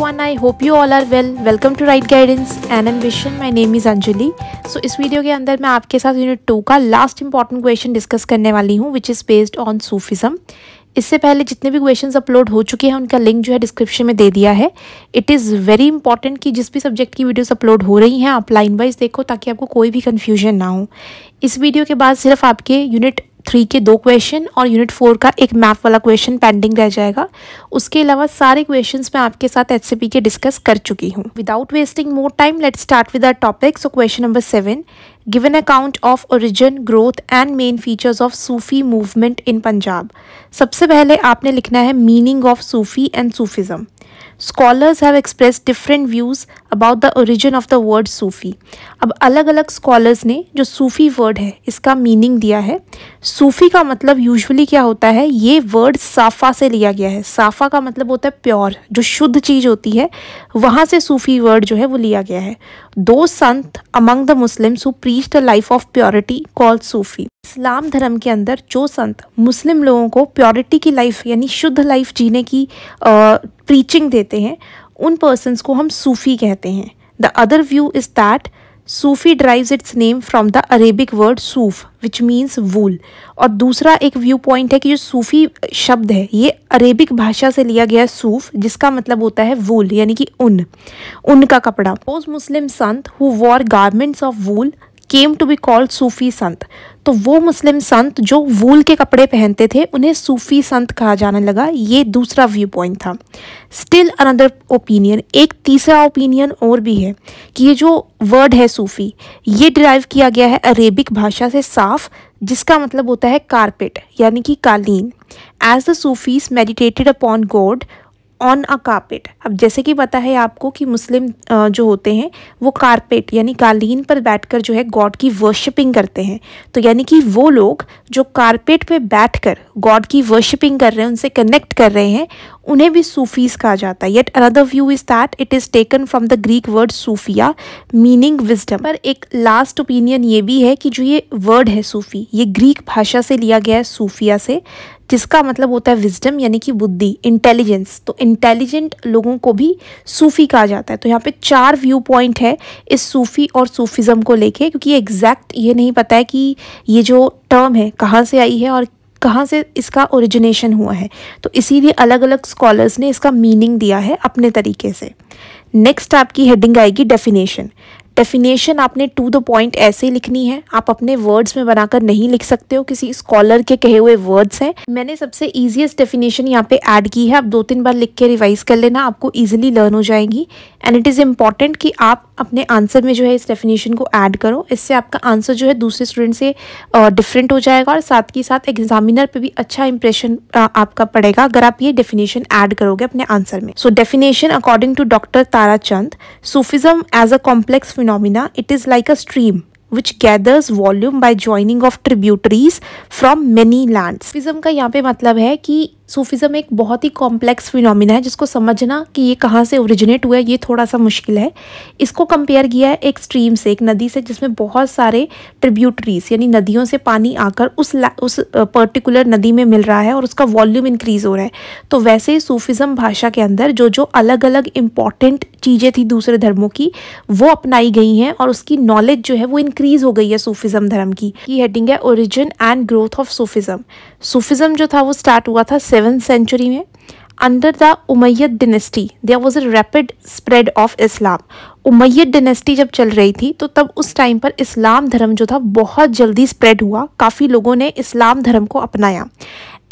everyone i hope you all are well welcome to right guidance and ambition my name is anjali so इस video के अंदर मैं आपके साथ unit two का लास्ट इंपॉर्टेंट क्वेश्चन डिस्कस करने वाली हूँ which is based on Sufism इससे पहले जितने भी क्वेश्चंस अपलोड हो चुके हैं उनका लिंक जो है डिस्क्रिप्शन में दे दिया है इट इज़ वेरी इंपॉर्टेंट कि जिस भी सब्जेक्ट की वीडियोस अपलोड हो रही हैं आप लाइन वाइज देखो ताकि आपको कोई भी कन्फ्यूजन ना हो इस वीडियो के बाद सिर्फ आपके यूनिट थ्री के दो क्वेश्चन और यूनिट फोर का एक मैप वाला क्वेश्चन पेंडिंग रह जाएगा उसके अलावा सारे क्वेश्चंस मैं आपके साथ एच के डिस्कस कर चुकी हूँ without wasting more time let start with our topic so question number seven given account of origin growth and main features of Sufi movement in Punjab सबसे पहले आपने लिखना है meaning of Sufi and Sufism scholars have express different views about the origin of the word Sufi अब अलग अलग scholars ने जो सूफ़ी वर्ड है इसका मीनिंग दिया है सूफ़ी का मतलब यूजली क्या होता है ये वर्ड साफ़ा से लिया गया है साफ़ा का मतलब होता है प्योर जो शुद्ध चीज़ होती है वहाँ से सूफ़ी वर्ड जो है वो लिया गया है दो संत among the Muslims who preach the life of purity call Sufi इस्लाम धर्म के अंदर जो संत मुस्लिम लोगों को प्योरिटी की लाइफ यानी शुद्ध लाइफ जीने की प्रीचिंग देते हैं उन पर्सनस को हम सूफ़ी कहते हैं the other view is that Sufi derives its name from the Arabic word suf which means वूल और दूसरा एक व्यू पॉइंट है कि जो सूफ़ी शब्द है ये अरेबिक भाषा से लिया गया है सूफ जिसका मतलब होता है वूल यानी कि उन ऊन का कपड़ा pious Muslim sant who wore garments of wool came to be called Sufi sant तो वो मुस्लिम संत जो वूल के कपड़े पहनते थे उन्हें सूफ़ी संत कहा जाने लगा ये दूसरा व्यू पॉइंट था स्टिल अनदर ओपिनियन एक तीसरा ओपिनियन और भी है कि ये जो वर्ड है सूफ़ी ये डिराइव किया गया है अरेबिक भाषा से साफ जिसका मतलब होता है कारपेट यानी कि कालीन as the Sufis meditated upon God on a carpet अब जैसे कि पता है आपको कि मुस्लिम जो होते हैं वो कारपेट यानी कालीन पर बैठकर जो है गॉड की वर्शिपिंग करते हैं तो यानी कि वो लोग जो कारपेट पे बैठकर गॉड की वर्शिपिंग कर रहे हैं उनसे कनेक्ट कर रहे हैं उन्हें भी सूफीज कहा जाता है yet another view is that it is taken from the Greek word sophia meaning wisdom पर एक लास्ट ओपिनियन ये भी है कि जो ये वर्ड है सूफ़ी ये ग्रीक भाषा से लिया गया है सूफिया से जिसका मतलब होता है विजडम यानी कि बुद्धि इंटेलिजेंस तो इंटेलिजेंट लोगों को भी सूफ़ी कहा जाता है तो यहाँ पे चार व्यू पॉइंट है इस सूफ़ी और सूफिज़म को लेके क्योंकि एग्जैक्ट ये नहीं पता है कि ये जो टर्म है कहाँ से आई है और कहाँ से इसका ओरिजिनेशन हुआ है तो इसीलिए अलग अलग स्कॉलर्स ने इसका मीनिंग दिया है अपने तरीके से नेक्स्ट आपकी हेडिंग आएगी डेफिनेशन डेफिनेशन आपने टू द पॉइंट ऐसे ही लिखनी है आप अपने वर्ड्स में बनाकर नहीं लिख सकते हो किसी स्कॉलर के कहे हुए वर्ड्स हैं मैंने सबसे ईजिएस्ट डेफिनेशन यहाँ पे ऐड की है आप दो तीन बार लिख के रिवाइज कर लेना आपको ईजिली लर्न हो जाएगी एंड इट इज़ इम्पॉर्टेंट कि आप अपने आंसर में जो है इस डेफिनेशन को ऐड करो इससे आपका आंसर जो है दूसरे स्टूडेंट से डिफरेंट uh, हो जाएगा और साथ ही साथ एग्जामिनर पर भी अच्छा इंप्रेशन uh, आपका पड़ेगा अगर आप ये डेफिनेशन ऐड करोगे अपने आंसर में so definition according to doctor Tarachand Sufism as a complex फिन phenomena, it is like a stream which gathers volume by joining of tributaries from many lands. का यहाँ पे मतलब है कि सूफिज़म एक बहुत ही कॉम्प्लेक्स फिनोमिना है जिसको समझना कि ये कहाँ से ओरिजिनेट हुआ है ये थोड़ा सा मुश्किल है इसको कंपेयर किया है एक स्ट्रीम से एक नदी से जिसमें बहुत सारे ट्रिब्यूटरीज यानी नदियों से पानी आकर उस उस पर्टिकुलर नदी में मिल रहा है और उसका वॉल्यूम इंक्रीज़ हो रहा है तो वैसे ही सूफिज़म भाषा के अंदर जो जो अलग अलग इम्पॉर्टेंट चीज़ें थी दूसरे धर्मों की वो अपनाई गई हैं और उसकी नॉलेज जो है वो इंक्रीज़ हो गई है सूफिज़म धर्म की ये हेडिंग है origin and growth of Sufism Sufism जो था वो स्टार्ट हुआ था सेवन सेंचुरी में under the Umayyad dynasty there was a rapid spread of Islam Umayyad dynasty जब चल रही थी तो तब उस टाइम पर इस्लाम धर्म जो था बहुत जल्दी स्प्रेड हुआ काफ़ी लोगों ने इस्लाम धर्म को अपनाया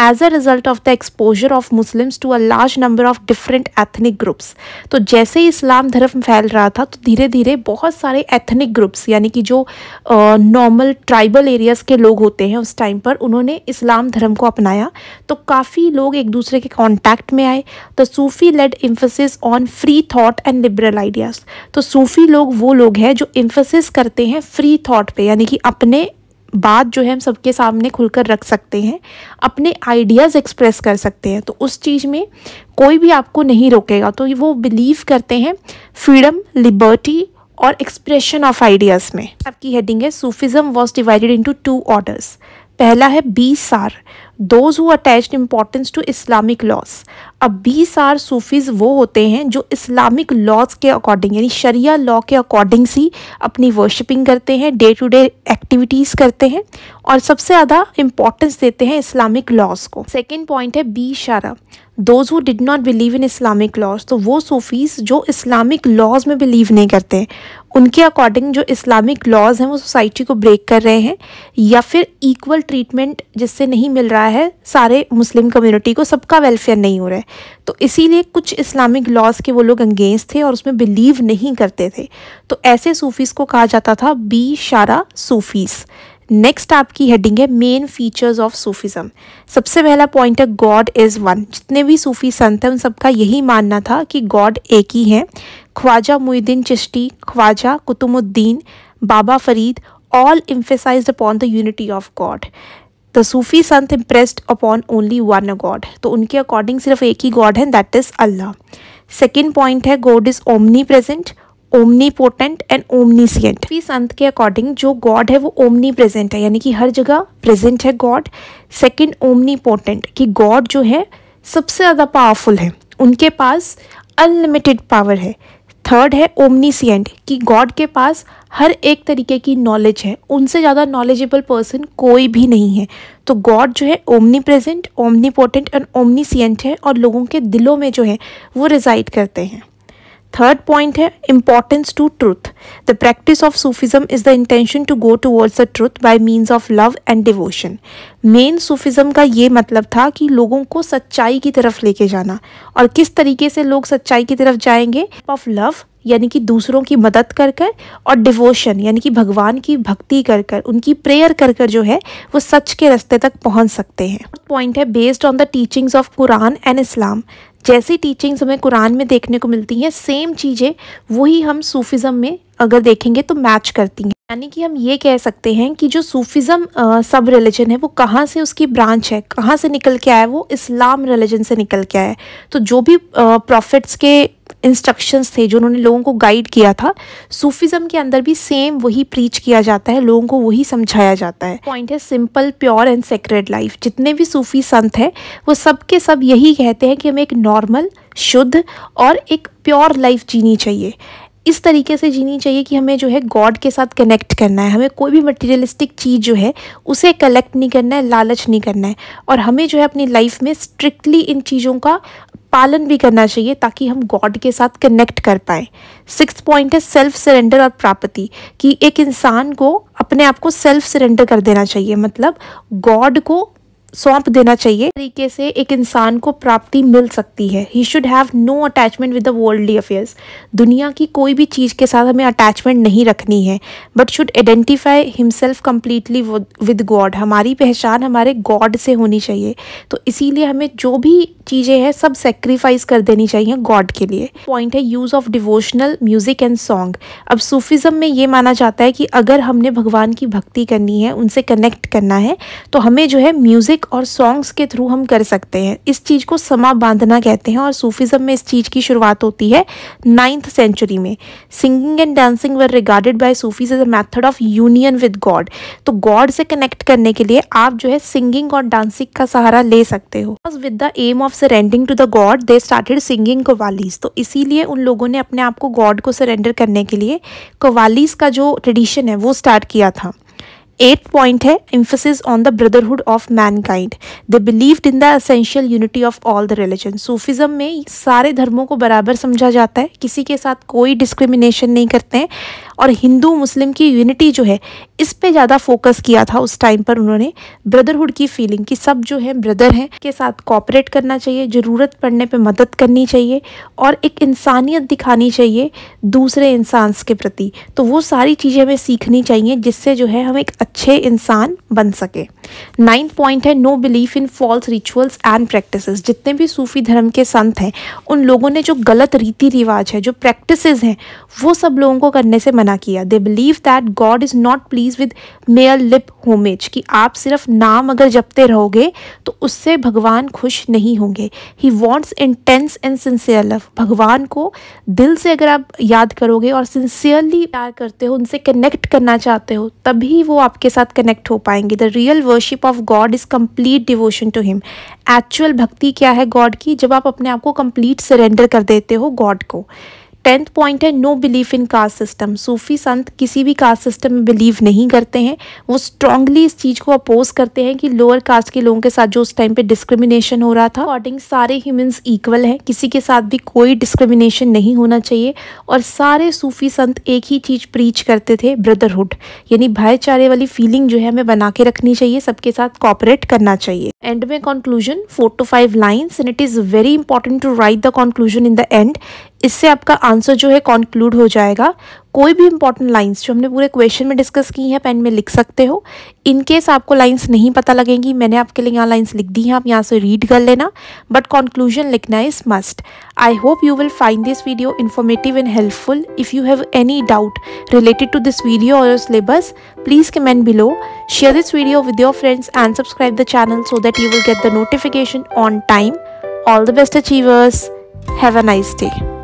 as a result of the exposure of Muslims to a large number of different ethnic groups तो जैसे ही इस्लाम धर्म फैल रहा था तो धीरे धीरे बहुत सारे एथनिक ग्रुप्स यानी कि जो नॉर्मल ट्राइबल एरियाज़ के लोग होते हैं उस टाइम पर उन्होंने इस्लाम धर्म को अपनाया तो काफ़ी लोग एक दूसरे के कॉन्टैक्ट में आए the Sufi laid emphasis on free thought and liberal ideas तो सूफ़ी तो लोग वो लोग हैं जो इम्फोसिस करते हैं फ्री थाट पर यानी कि अपने बात जो है हम सबके सामने खुलकर रख सकते हैं अपने आइडियाज़ एक्सप्रेस कर सकते हैं तो उस चीज़ में कोई भी आपको नहीं रोकेगा तो वो बिलीव करते हैं फ्रीडम लिबर्टी और एक्सप्रेशन ऑफ आइडियाज़ में आपकी हेडिंग है Sufism was divided into two orders पहला है Bashara those who attach importance to Islamic laws अब बी सार सूफीज़ वो होते हैं जो इस्लामिक लॉज के अकॉर्डिंग यानी शरिया लॉ के अकॉर्डिंग ही अपनी वर्शिपिंग करते हैं डे टू डे एक्टिविटीज़ करते हैं और सबसे ज़्यादा इम्पोर्टेंस देते हैं इस्लामिक लॉज को सेकेंड पॉइंट है Beshara those who did not believe in Islamic laws तो वो सूफीज़ जो इस्लामिक लॉज में बिलीव नहीं करते उनके अकॉर्डिंग जो इस्लामिक लॉज हैं वो सोसाइटी को ब्रेक कर रहे हैं या फिर इक्वल ट्रीटमेंट जिससे नहीं मिल रहा है सारे मुस्लिम कम्युनिटी को सबका वेलफेयर नहीं हो रहा है तो इसीलिए कुछ इस्लामिक लॉज के वो लोग अंगेंस्ट थे और उसमें बिलीव नहीं करते थे तो ऐसे सूफीज़ को कहा जाता था बी शारा सूफीज़ नेक्स्ट आपकी हेडिंग है मेन फीचर्स ऑफ सूफिज़म सबसे पहला पॉइंट है गॉड इज़ वन जितने भी सूफ़ी संत हैं उन सबका यही मानना था कि गॉड एक ही हैं Khwaja Muinuddin Chishti Khwaja Qutbuddin Baba Farid all emphasize upon the unity of God the Sufi sant impressed upon only one God तो उनके अकॉर्डिंग सिर्फ एक ही गॉड है that is Allah second point है God is omnipresent omnipotent and omniscient भी संत के अकॉर्डिंग जो गॉड है वो ओमनी प्रेजेंट है यानी कि हर जगह प्रेजेंट है गॉड सेकंड पोटेंट कि गॉड जो है सबसे ज़्यादा पावरफुल है उनके पास अनलिमिटेड पावर है थर्ड है ओमनीसियंट कि गॉड के पास हर एक तरीके की नॉलेज है उनसे ज़्यादा नॉलेजेबल पर्सन कोई भी नहीं है तो गॉड जो है omnipresent omnipotent and omniscient है और लोगों के दिलों में जो है वो रिजाइड करते हैं थर्ड पॉइंट है importance to truth the practice of Sufism is the intention to go towards the truth by means of love and devotion main Sufism का ये मतलब था कि लोगों को सच्चाई की तरफ लेके जाना और किस तरीके से लोग सच्चाई की तरफ जाएंगे ऑफ लव यानी कि दूसरों की मदद कर कर और डिवोशन यानी कि भगवान की भक्ति कर कर उनकी प्रेयर कर कर जो है वो सच के रास्ते तक पहुंच सकते हैं पॉइंट है based on the teachings of Quran and Islam जैसी टीचिंग्स हमें कुरान में देखने को मिलती हैं सेम चीज़ें वही हम सूफिज़म में अगर देखेंगे तो मैच करती हैं यानी कि हम ये कह सकते हैं कि जो सूफिज़म सब रिलीजन है वो कहाँ से उसकी ब्रांच है कहाँ से निकल के आया वो इस्लाम रिलीजन से निकल के आया है तो जो भी प्रॉफिट्स के इंस्ट्रक्शंस थे जो उन्होंने लोगों को गाइड किया था सूफिज़म के अंदर भी सेम वही प्रीच किया जाता है लोगों को वही समझाया जाता है पॉइंट है simple pure and sacred life जितने भी सूफ़ी संत हैं वो सब के सब यही कहते हैं कि हमें एक नॉर्मल शुद्ध और एक प्योर लाइफ जीनी चाहिए इस तरीके से जीनी चाहिए कि हमें जो है गॉड के साथ कनेक्ट करना है हमें कोई भी मटेरियलिस्टिक चीज़ जो है उसे कलेक्ट नहीं करना है लालच नहीं करना है और हमें जो है अपनी लाइफ में स्ट्रिक्टली इन चीज़ों का पालन भी करना चाहिए ताकि हम गॉड के साथ कनेक्ट कर पाए सिक्स पॉइंट है सेल्फ सरेंडर और प्राप्ति कि एक इंसान को अपने आप को सेल्फ सरेंडर कर देना चाहिए मतलब गॉड को सौंप देना चाहिए तरीके से एक इंसान को प्राप्ति मिल सकती है he should have no attachment with the worldly affairs दुनिया की कोई भी चीज़ के साथ हमें अटैचमेंट नहीं रखनी है but should identify himself completely with God हमारी पहचान हमारे गॉड से होनी चाहिए तो इसीलिए हमें जो भी चीज़ें हैं सब सेक्रीफाइस कर देनी चाहिए गॉड के लिए पॉइंट है use of devotional music and song अब सूफिज़म में ये माना जाता है कि अगर हमने भगवान की भक्ति करनी है उनसे कनेक्ट करना है तो हमें जो है म्यूज़िक और सॉन्ग्स के थ्रू हम कर सकते हैं इस चीज़ को समा बांधना कहते हैं और सूफिज़म में इस चीज़ की शुरुआत होती है नाइन्थ सेंचुरी में singing and dancing were regarded by Sufis as a method of union with God तो गॉड से कनेक्ट करने के लिए आप जो है सिंगिंग और डांसिंग का सहारा ले सकते हो बस with the aim of surrendering to the God they started singing qawwalis तो इसीलिए उन लोगों ने अपने आप को गॉड को सरेंडर करने के लिए कवालीज का जो ट्रेडिशन है वो स्टार्ट किया था एट पॉइंट है emphasis on the brotherhood of mankind they believed in the essential unity of all the religion Sufism में सारे धर्मों को बराबर समझा जाता है किसी के साथ कोई डिस्क्रिमिनेशन नहीं करते हैं और हिंदू मुस्लिम की यूनिटी जो है इस पे ज़्यादा फोकस किया था उस टाइम पर उन्होंने ब्रदरहुड की फीलिंग कि सब जो है ब्रदर हैं के साथ कॉपरेट करना चाहिए ज़रूरत पड़ने पे मदद करनी चाहिए और एक इंसानियत दिखानी चाहिए दूसरे इंसान के प्रति तो वो सारी चीज़ें हमें सीखनी चाहिए जिससे जो है हम एक अच्छे इंसान बन सके नाइन्थ पॉइंट है no belief in false rituals and practice जितने भी सूफी धर्म के संत हैं उन लोगों ने जो गलत रीति रिवाज है जो प्रैक्टिस हैं वो सब लोगों को करने से मना मना किया they believe that God is not please with mere lip homage कि आप सिर्फ नाम अगर जपते रहोगे तो उससे भगवान खुश नहीं होंगे he wants intense and sincere love भगवान को दिल से अगर आप याद करोगे और सिंसियरली प्यार करते हो उनसे कनेक्ट करना चाहते हो तभी वो आपके साथ कनेक्ट हो पाएंगे the real worship of God is complete devotion to him actual भक्ति क्या है गॉड की जब आप अपने आप को कम्प्लीट सरेंडर कर देते हो गॉड को टेंथ पॉइंट है no belief in caste system सूफी संत किसी भी कास्ट सिस्टम में बिलीव नहीं करते हैं वो स्ट्रांगली इस चीज़ को अपोज करते हैं कि लोअर कास्ट के लोगों के साथ जो उस टाइम पे डिस्क्रिमिनेशन हो रहा था अकॉर्डिंग सारे ह्यूमंस इक्वल हैं किसी के साथ भी कोई डिस्क्रिमिनेशन नहीं होना चाहिए और सारे सूफी संत एक ही चीज़ प्रीच करते थे ब्रदरहुड यानी भाईचारे वाली फीलिंग जो है हमें बना के रखनी चाहिए सबके साथ कॉपरेट करना चाहिए एंड में conclusion four to five lines and it is very important to write the conclusion in the end इससे आपका आंसर जो है कॉन्क्लूड हो जाएगा कोई भी इंपॉर्टेंट लाइंस जो हमने पूरे क्वेश्चन में डिस्कस की हैं पेन में लिख सकते हो इन केस आपको लाइंस नहीं पता लगेंगी मैंने आपके लिए यहाँ लाइंस लिख दी हैं आप यहाँ से रीड कर लेना बट कॉन्क्लूजन लिखना is must I hope you will find this video informative and helpful if you have any doubt related to this video और syllabus please comment below share this video with your friends and subscribe the channel so that you will get the notification on time all the best achievers have a nice day